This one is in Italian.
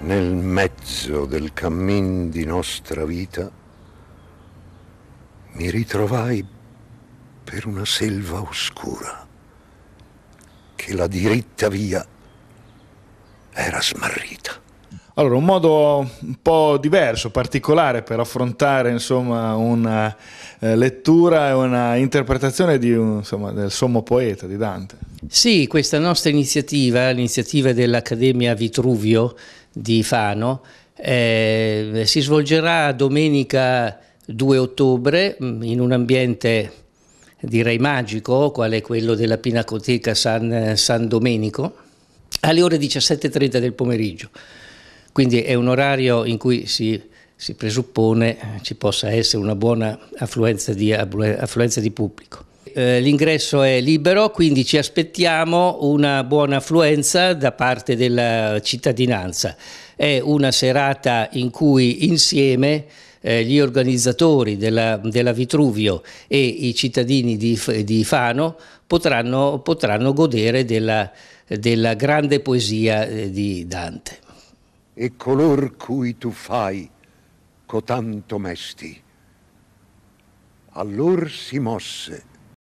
nel mezzo del cammin di nostra vita, mi ritrovai per una selva oscura che la diritta via era smarrita. Allora, un modo un po' diverso, particolare per affrontare insomma, una eh, lettura e una interpretazione di, insomma, del sommo poeta di Dante. Sì, questa nostra iniziativa, l'iniziativa dell'Accademia Vitruvio di Fano, eh, si svolgerà domenica 2 ottobre mm, in un ambiente direi magico, quale quello della Pinacoteca San, San Domenico, alle ore 17.30 del pomeriggio. Quindi è un orario in cui si, si presuppone ci possa essere una buona affluenza di, affluenza di pubblico. Eh, l'ingresso è libero, quindi ci aspettiamo una buona affluenza da parte della cittadinanza. È una serata in cui insieme eh, gli organizzatori della, della, Vitruvio e i cittadini di, di Fano potranno, potranno godere della, della, grande poesia eh, di Dante. E color cui tu fai cotanto mesti, allor si mosse